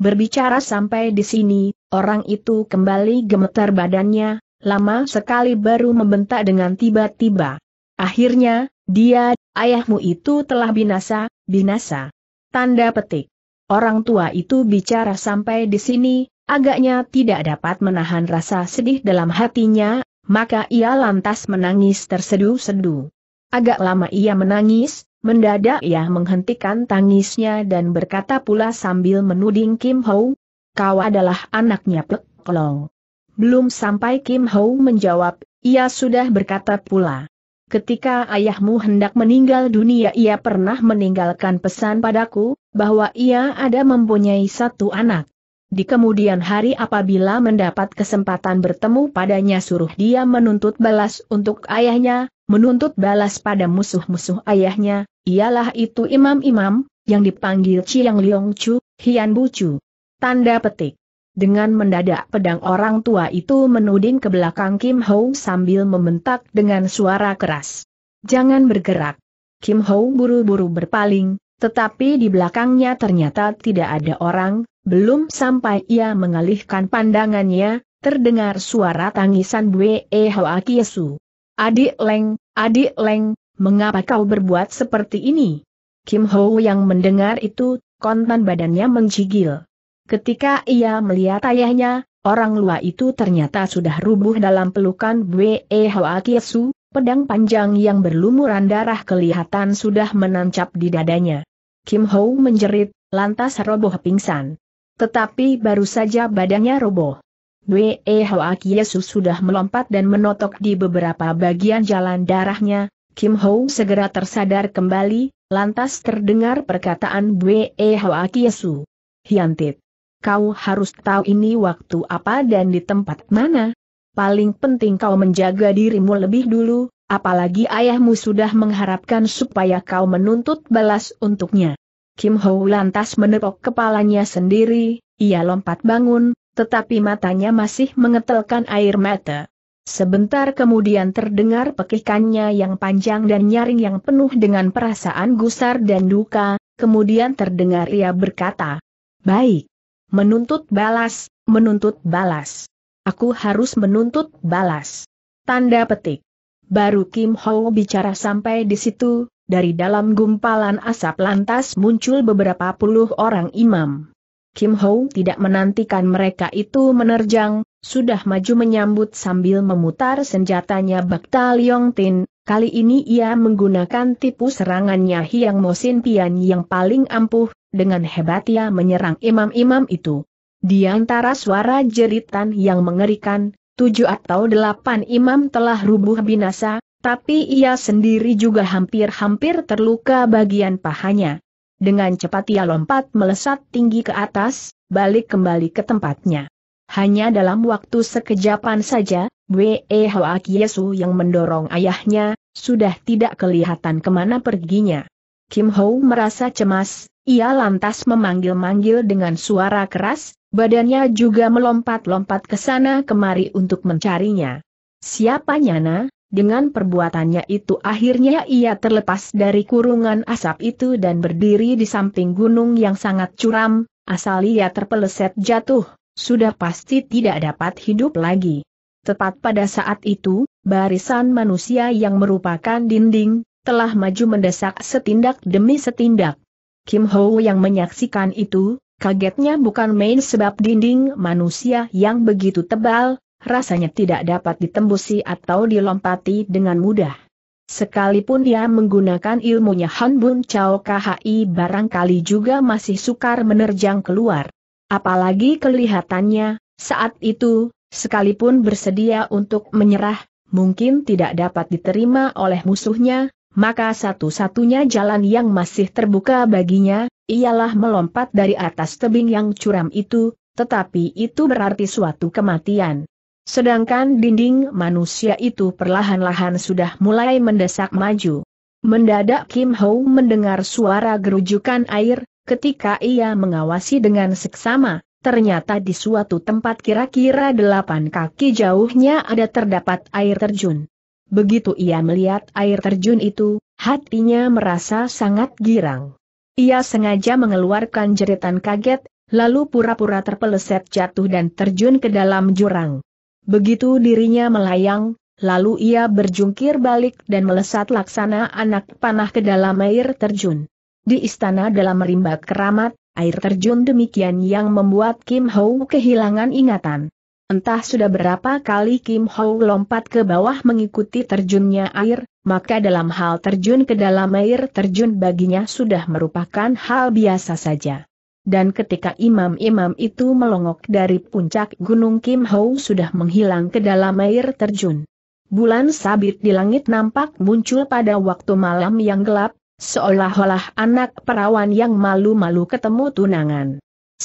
Berbicara sampai di sini, orang itu kembali gemetar badannya, lama sekali baru membentak dengan tiba-tiba. Akhirnya, dia, ayahmu itu telah binasa, binasa. Tanda petik. Orang tua itu bicara sampai di sini, agaknya tidak dapat menahan rasa sedih dalam hatinya, maka ia lantas menangis tersedu-sedu. Agak lama ia menangis, mendadak ia menghentikan tangisnya dan berkata pula sambil menuding Kim Ho, kau adalah anaknya Pek Klong. Belum sampai Kim Ho menjawab, ia sudah berkata pula. Ketika ayahmu hendak meninggal dunia ia pernah meninggalkan pesan padaku, bahwa ia ada mempunyai satu anak. Di kemudian hari apabila mendapat kesempatan bertemu padanya suruh dia menuntut balas untuk ayahnya, menuntut balas pada musuh-musuh ayahnya, ialah itu imam-imam, yang dipanggil Chiang Liong Chu, Hian Bu Chu. Tanda petik. Dengan mendadak pedang orang tua itu menuding ke belakang Kim Ho sambil membentak dengan suara keras. Jangan bergerak. Kim Ho buru-buru berpaling, tetapi di belakangnya ternyata tidak ada orang, belum sampai ia mengalihkan pandangannya, terdengar suara tangisan Bwe e Hoa Kiesu. Adik Leng, adik Leng, mengapa kau berbuat seperti ini? Kim Ho yang mendengar itu, kontan badannya menjigil. Ketika ia melihat ayahnya, orang luar itu ternyata sudah rubuh dalam pelukan Bwe e Hoa Kiesu, pedang panjang yang berlumuran darah kelihatan sudah menancap di dadanya. Kim Ho menjerit, lantas roboh pingsan. Tetapi baru saja badannya roboh. E Hoa Yesus sudah melompat dan menotok di beberapa bagian jalan darahnya, Kim Ho segera tersadar kembali, lantas terdengar perkataan E Hoa Yesus. Hiantit. Kau harus tahu ini waktu apa dan di tempat mana. Paling penting kau menjaga dirimu lebih dulu, Apalagi ayahmu sudah mengharapkan supaya kau menuntut balas untuknya. Kim Ho lantas menepok kepalanya sendiri, ia lompat bangun, tetapi matanya masih mengetelkan air mata. Sebentar kemudian terdengar pekikannya yang panjang dan nyaring yang penuh dengan perasaan gusar dan duka, kemudian terdengar ia berkata, Baik, menuntut balas, menuntut balas. Aku harus menuntut balas. Tanda petik. Baru Kim Ho bicara sampai di situ, dari dalam gumpalan asap lantas muncul beberapa puluh orang imam. Kim Ho tidak menantikan mereka itu menerjang, sudah maju menyambut sambil memutar senjatanya Bakta Leong Tin, kali ini ia menggunakan tipu serangannya Hiang Mosin Pian yang paling ampuh, dengan hebat ia menyerang imam-imam itu. Di antara suara jeritan yang mengerikan, tujuh atau delapan imam telah rubuh binasa, tapi ia sendiri juga hampir-hampir terluka bagian pahanya. Dengan cepat ia lompat melesat tinggi ke atas, balik kembali ke tempatnya. Hanya dalam waktu sekejapan saja, Wei Hoa Kiesu yang mendorong ayahnya, sudah tidak kelihatan kemana perginya. Kim Ho merasa cemas, ia lantas memanggil-manggil dengan suara keras, badannya juga melompat-lompat ke sana kemari untuk mencarinya. Siapa Nyana? Dengan perbuatannya itu akhirnya ia terlepas dari kurungan asap itu dan berdiri di samping gunung yang sangat curam, asal ia terpeleset jatuh, sudah pasti tidak dapat hidup lagi. Tepat pada saat itu, barisan manusia yang merupakan dinding, telah maju mendesak setindak demi setindak. Kim Ho yang menyaksikan itu, kagetnya bukan main sebab dinding manusia yang begitu tebal, rasanya tidak dapat ditembusi atau dilompati dengan mudah. Sekalipun dia menggunakan ilmunya Han Bun Chao KHI barangkali juga masih sukar menerjang keluar. Apalagi kelihatannya, saat itu, sekalipun bersedia untuk menyerah, mungkin tidak dapat diterima oleh musuhnya, maka satu-satunya jalan yang masih terbuka baginya, ialah melompat dari atas tebing yang curam itu, tetapi itu berarti suatu kematian. Sedangkan dinding manusia itu perlahan-lahan sudah mulai mendesak maju. Mendadak Kim Ho mendengar suara gerujukan air, ketika ia mengawasi dengan seksama, ternyata di suatu tempat kira-kira delapan kaki jauhnya ada terdapat air terjun. Begitu ia melihat air terjun itu, hatinya merasa sangat girang. Ia sengaja mengeluarkan jeritan kaget, lalu pura-pura terpeleset jatuh dan terjun ke dalam jurang. Begitu dirinya melayang, lalu ia berjungkir balik dan melesat laksana anak panah ke dalam air terjun. Di istana dalam rimba keramat, air terjun demikian yang membuat Kim Ho kehilangan ingatan. Entah sudah berapa kali Kim Ho lompat ke bawah mengikuti terjunnya air, maka dalam hal terjun ke dalam air terjun baginya sudah merupakan hal biasa saja. Dan ketika imam-imam itu melongok dari puncak gunung Kim Ho sudah menghilang ke dalam air terjun. Bulan sabit di langit nampak muncul pada waktu malam yang gelap, seolah-olah anak perawan yang malu-malu ketemu tunangan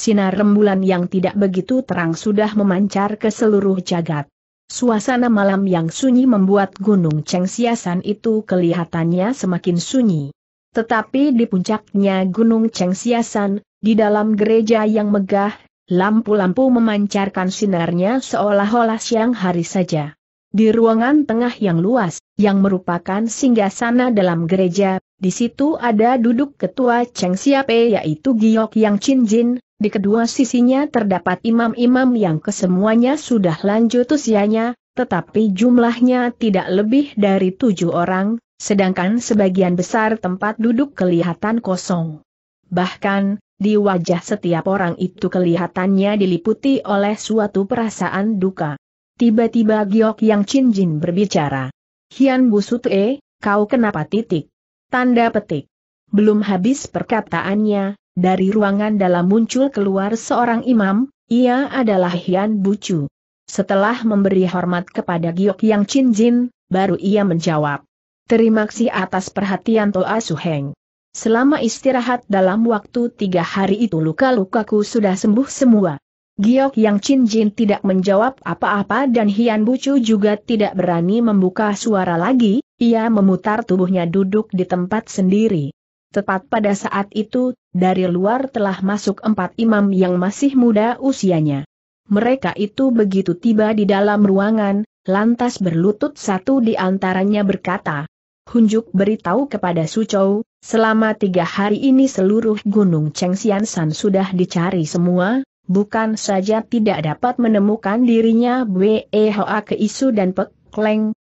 sinar rembulan yang tidak begitu terang sudah memancar ke seluruh jagat. Suasana malam yang sunyi membuat Gunung Siasan itu kelihatannya semakin sunyi. Tetapi di puncaknya Gunung Siasan, di dalam gereja yang megah, lampu-lampu memancarkan sinarnya seolah-olah siang hari saja. Di ruangan tengah yang luas, yang merupakan singgasana dalam gereja, di situ ada duduk ketua Cheng Siape yaitu Giok Yang Chin Jin, di kedua sisinya terdapat imam-imam yang kesemuanya sudah lanjut usianya, tetapi jumlahnya tidak lebih dari tujuh orang, sedangkan sebagian besar tempat duduk kelihatan kosong. Bahkan, di wajah setiap orang itu kelihatannya diliputi oleh suatu perasaan duka. Tiba-tiba Giok Yang Jin berbicara. Hian Busutue, kau kenapa titik? Tanda petik. Belum habis perkataannya, dari ruangan dalam muncul keluar seorang imam, ia adalah Hian Bucu. Setelah memberi hormat kepada Giok Yang Chin Jin, baru ia menjawab. Terima kasih atas perhatian Toa Suheng. Selama istirahat dalam waktu tiga hari itu luka-lukaku sudah sembuh semua. Giok Yang Chin Jin tidak menjawab apa-apa dan Hian Bucu juga tidak berani membuka suara lagi, ia memutar tubuhnya duduk di tempat sendiri. Tepat pada saat itu, dari luar telah masuk empat imam yang masih muda usianya. Mereka itu begitu tiba di dalam ruangan, lantas berlutut satu di antaranya berkata, Hunjuk beritahu kepada Sucou, selama tiga hari ini seluruh gunung San sudah dicari semua, bukan saja tidak dapat menemukan dirinya Hoa Keisu dan Pek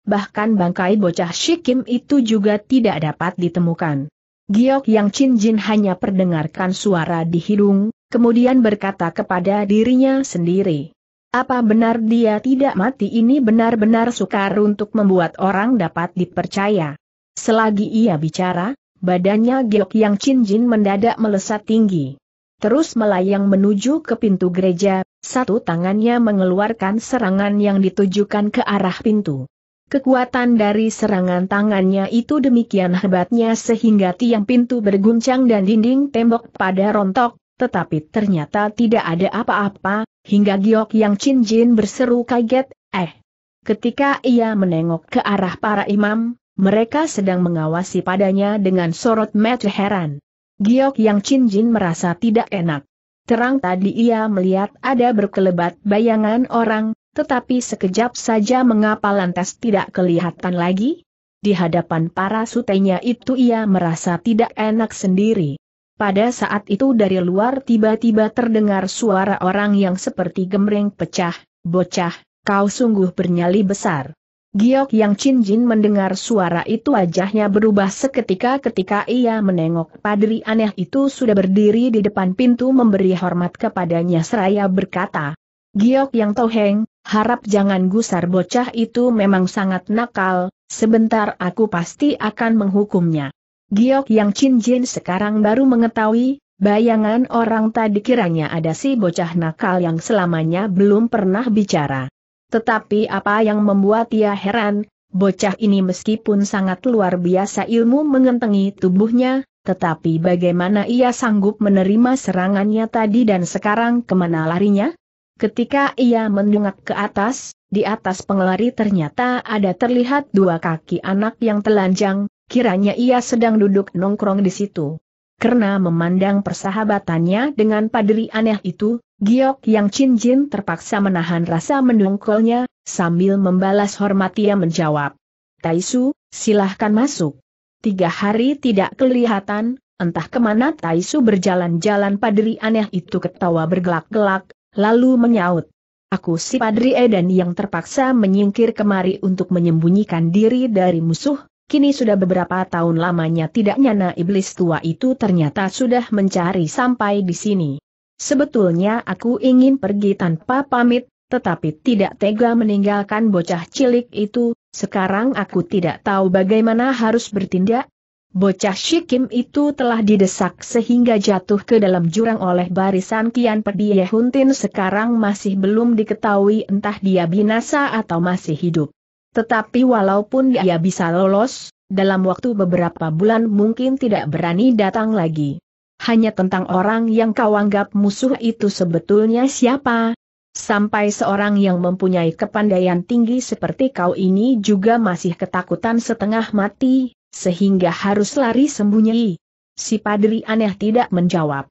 bahkan bangkai bocah Shikim itu juga tidak dapat ditemukan. Giok Yang Chin Jin hanya perdengarkan suara di hidung, kemudian berkata kepada dirinya sendiri. Apa benar dia tidak mati ini benar-benar sukar untuk membuat orang dapat dipercaya. Selagi ia bicara, badannya Giok Yang Chin Jin mendadak melesat tinggi. Terus melayang menuju ke pintu gereja, satu tangannya mengeluarkan serangan yang ditujukan ke arah pintu. Kekuatan dari serangan tangannya itu demikian hebatnya sehingga tiang pintu berguncang dan dinding tembok pada rontok, tetapi ternyata tidak ada apa-apa, hingga Giok yang Chin Jin berseru kaget, eh. Ketika ia menengok ke arah para imam, mereka sedang mengawasi padanya dengan sorot mata heran. Giok yang Chin Jin merasa tidak enak. Terang tadi ia melihat ada berkelebat bayangan orang, tetapi sekejap saja mengapa lantas tidak kelihatan lagi? Di hadapan para sutenya itu ia merasa tidak enak sendiri. Pada saat itu dari luar tiba-tiba terdengar suara orang yang seperti gemreng pecah, bocah, kau sungguh bernyali besar. Giok Yang Cinjin mendengar suara itu wajahnya berubah seketika ketika ia menengok padri aneh itu sudah berdiri di depan pintu memberi hormat kepadanya seraya berkata, Giok Yang Toheng, Harap jangan gusar bocah itu memang sangat nakal, sebentar aku pasti akan menghukumnya. Giok yang Chin Jin sekarang baru mengetahui, bayangan orang tadi kiranya ada si bocah nakal yang selamanya belum pernah bicara. Tetapi apa yang membuat ia heran, bocah ini meskipun sangat luar biasa ilmu mengentengi tubuhnya, tetapi bagaimana ia sanggup menerima serangannya tadi dan sekarang kemana larinya? Ketika ia mendungak ke atas, di atas pengelari ternyata ada terlihat dua kaki anak yang telanjang, kiranya ia sedang duduk nongkrong di situ. Karena memandang persahabatannya dengan padri aneh itu, Giok Yang cincin terpaksa menahan rasa mendongkolnya, sambil membalas hormat ia menjawab. Taisu, silahkan masuk. Tiga hari tidak kelihatan, entah kemana Taisu berjalan-jalan padri aneh itu ketawa bergelak-gelak, Lalu menyaut. Aku si Padri Eden yang terpaksa menyingkir kemari untuk menyembunyikan diri dari musuh, kini sudah beberapa tahun lamanya tidak nyana iblis tua itu ternyata sudah mencari sampai di sini. Sebetulnya aku ingin pergi tanpa pamit, tetapi tidak tega meninggalkan bocah cilik itu, sekarang aku tidak tahu bagaimana harus bertindak, Bocah Shikim itu telah didesak sehingga jatuh ke dalam jurang oleh barisan Kian Pedie Huntin sekarang masih belum diketahui entah dia binasa atau masih hidup. Tetapi walaupun dia bisa lolos, dalam waktu beberapa bulan mungkin tidak berani datang lagi. Hanya tentang orang yang kau anggap musuh itu sebetulnya siapa? Sampai seorang yang mempunyai kepandaian tinggi seperti kau ini juga masih ketakutan setengah mati, sehingga harus lari sembunyi. Si padri aneh tidak menjawab.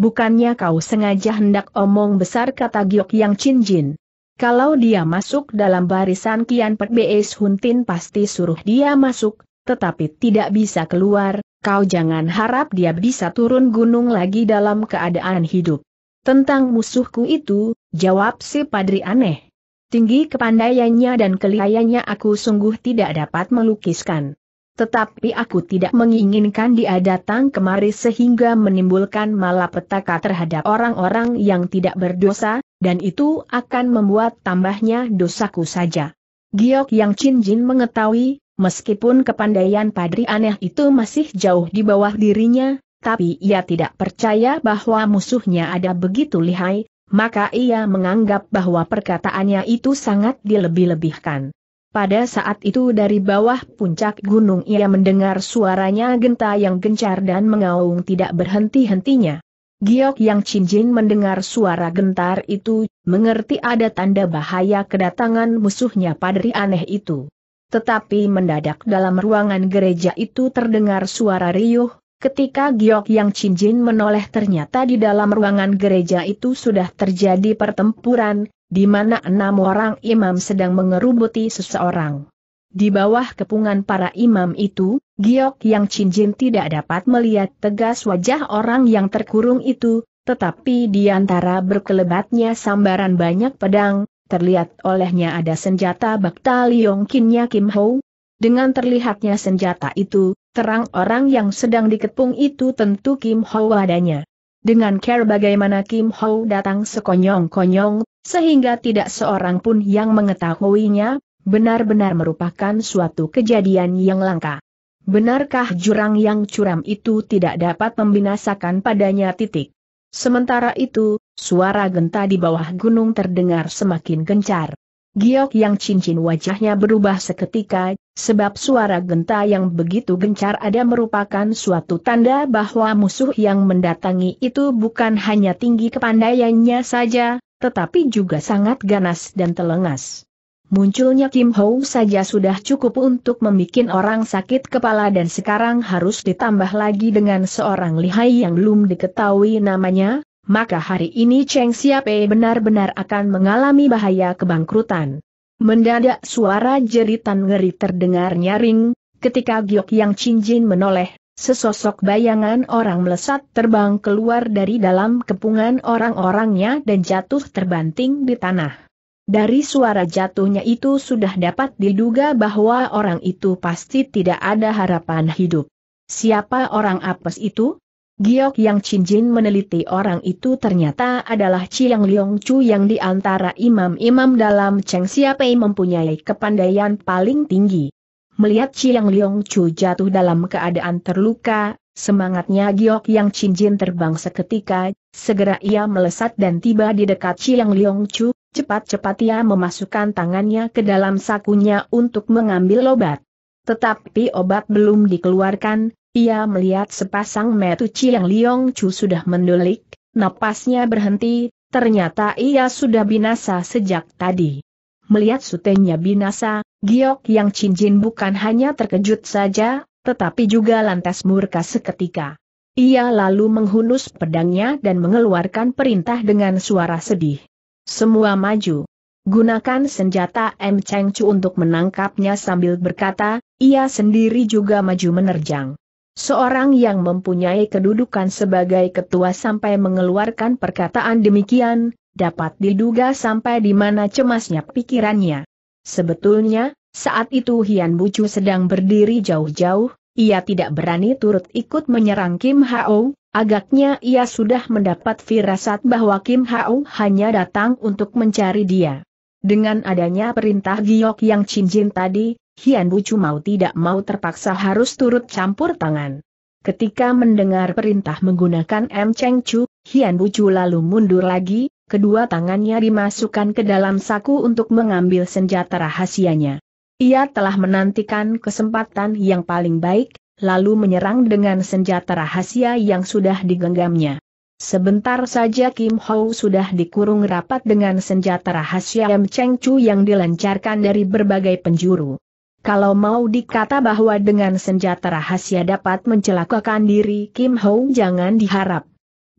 Bukannya kau sengaja hendak omong besar kata Giok Yang Cinjin. Kalau dia masuk dalam barisan Kian Pek Bees Huntin pasti suruh dia masuk, tetapi tidak bisa keluar, kau jangan harap dia bisa turun gunung lagi dalam keadaan hidup. Tentang musuhku itu, jawab si padri aneh. Tinggi kepandaiannya dan kelihayannya aku sungguh tidak dapat melukiskan. Tetapi aku tidak menginginkan dia datang kemari sehingga menimbulkan malapetaka terhadap orang-orang yang tidak berdosa, dan itu akan membuat tambahnya dosaku saja. Giok yang Jin mengetahui, meskipun kepandaian padri aneh itu masih jauh di bawah dirinya, tapi ia tidak percaya bahwa musuhnya ada begitu lihai, maka ia menganggap bahwa perkataannya itu sangat dilebih-lebihkan. Pada saat itu dari bawah puncak gunung ia mendengar suaranya genta yang gencar dan mengaung tidak berhenti-hentinya. Giok yang cincin mendengar suara gentar itu, mengerti ada tanda bahaya kedatangan musuhnya padri aneh itu. Tetapi mendadak dalam ruangan gereja itu terdengar suara riuh, ketika Giok yang cincin menoleh ternyata di dalam ruangan gereja itu sudah terjadi pertempuran, di mana enam orang imam sedang mengerubuti seseorang. Di bawah kepungan para imam itu, Giok Yang cincin tidak dapat melihat tegas wajah orang yang terkurung itu, tetapi di antara berkelebatnya sambaran banyak pedang, terlihat olehnya ada senjata bakta Liongkinnya Kim Ho. Dengan terlihatnya senjata itu, terang orang yang sedang dikepung itu tentu Kim Ho adanya. Dengan care bagaimana Kim Ho datang sekonyong-konyong, sehingga tidak seorang pun yang mengetahuinya, benar-benar merupakan suatu kejadian yang langka. Benarkah jurang yang curam itu tidak dapat membinasakan padanya titik? Sementara itu, suara genta di bawah gunung terdengar semakin gencar. Giok yang cincin wajahnya berubah seketika, sebab suara genta yang begitu gencar ada merupakan suatu tanda bahwa musuh yang mendatangi itu bukan hanya tinggi kepandaiannya saja, tetapi juga sangat ganas dan telengas. Munculnya Kim Ho saja sudah cukup untuk membuat orang sakit kepala dan sekarang harus ditambah lagi dengan seorang lihai yang belum diketahui namanya, maka hari ini Cheng Xiape benar-benar akan mengalami bahaya kebangkrutan. Mendadak suara jeritan ngeri terdengar nyaring, ketika Giok Yang Jin menoleh Sesosok bayangan orang melesat terbang keluar dari dalam kepungan orang-orangnya dan jatuh terbanting di tanah. Dari suara jatuhnya itu sudah dapat diduga bahwa orang itu pasti tidak ada harapan hidup. Siapa orang apes itu? Giok yang cincin meneliti orang itu ternyata adalah Chiang Liong Chu yang di antara imam-imam dalam Cheng Siapai mempunyai kepandaian paling tinggi. Melihat Chiang Liong Chu jatuh dalam keadaan terluka, semangatnya Giok Yang Cincin terbang seketika, segera ia melesat dan tiba di dekat Chiang Liong Chu, cepat-cepat ia memasukkan tangannya ke dalam sakunya untuk mengambil obat. Tetapi obat belum dikeluarkan, ia melihat sepasang metu Chiang Liong Chu sudah mendulik, napasnya berhenti, ternyata ia sudah binasa sejak tadi. Melihat sutenya binasa, Giok yang cincin bukan hanya terkejut saja, tetapi juga lantas murka seketika. Ia lalu menghunus pedangnya dan mengeluarkan perintah dengan suara sedih. Semua maju. Gunakan senjata M. Cheng Chu untuk menangkapnya sambil berkata, ia sendiri juga maju menerjang. Seorang yang mempunyai kedudukan sebagai ketua sampai mengeluarkan perkataan demikian, dapat diduga sampai di mana cemasnya pikirannya. Sebetulnya, saat itu Hian Bucu sedang berdiri jauh-jauh, ia tidak berani turut ikut menyerang Kim Hao, agaknya ia sudah mendapat firasat bahwa Kim Hao hanya datang untuk mencari dia. Dengan adanya perintah Giok yang cincin tadi, Hian Bucu mau tidak mau terpaksa harus turut campur tangan. Ketika mendengar perintah menggunakan M. Cheng Chu, Hian Bucu lalu mundur lagi, kedua tangannya dimasukkan ke dalam saku untuk mengambil senjata rahasianya. Ia telah menantikan kesempatan yang paling baik, lalu menyerang dengan senjata rahasia yang sudah digenggamnya. Sebentar saja Kim Ho sudah dikurung rapat dengan senjata rahasia M. Cheng Chu yang dilancarkan dari berbagai penjuru. Kalau mau dikata bahwa dengan senjata rahasia dapat mencelakakan diri Kim Ho jangan diharap.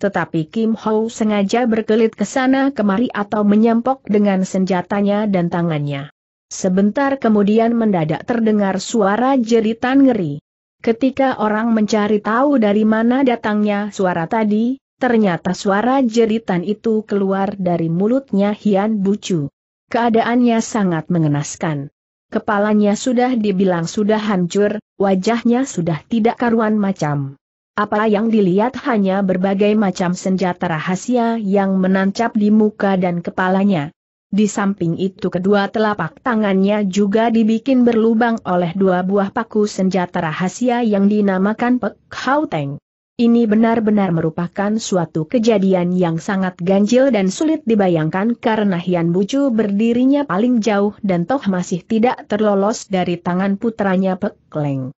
Tetapi Kim Ho sengaja berkelit ke sana kemari atau menyampok dengan senjatanya dan tangannya. Sebentar kemudian mendadak terdengar suara jeritan ngeri. Ketika orang mencari tahu dari mana datangnya suara tadi, ternyata suara jeritan itu keluar dari mulutnya Hian Bucu. Keadaannya sangat mengenaskan. Kepalanya sudah dibilang sudah hancur, wajahnya sudah tidak karuan macam. Apa yang dilihat hanya berbagai macam senjata rahasia yang menancap di muka dan kepalanya. Di samping itu kedua telapak tangannya juga dibikin berlubang oleh dua buah paku senjata rahasia yang dinamakan Pek Hau Teng. Ini benar-benar merupakan suatu kejadian yang sangat ganjil dan sulit dibayangkan karena Hian Bucu berdirinya paling jauh dan toh masih tidak terlolos dari tangan putranya Pek Leng.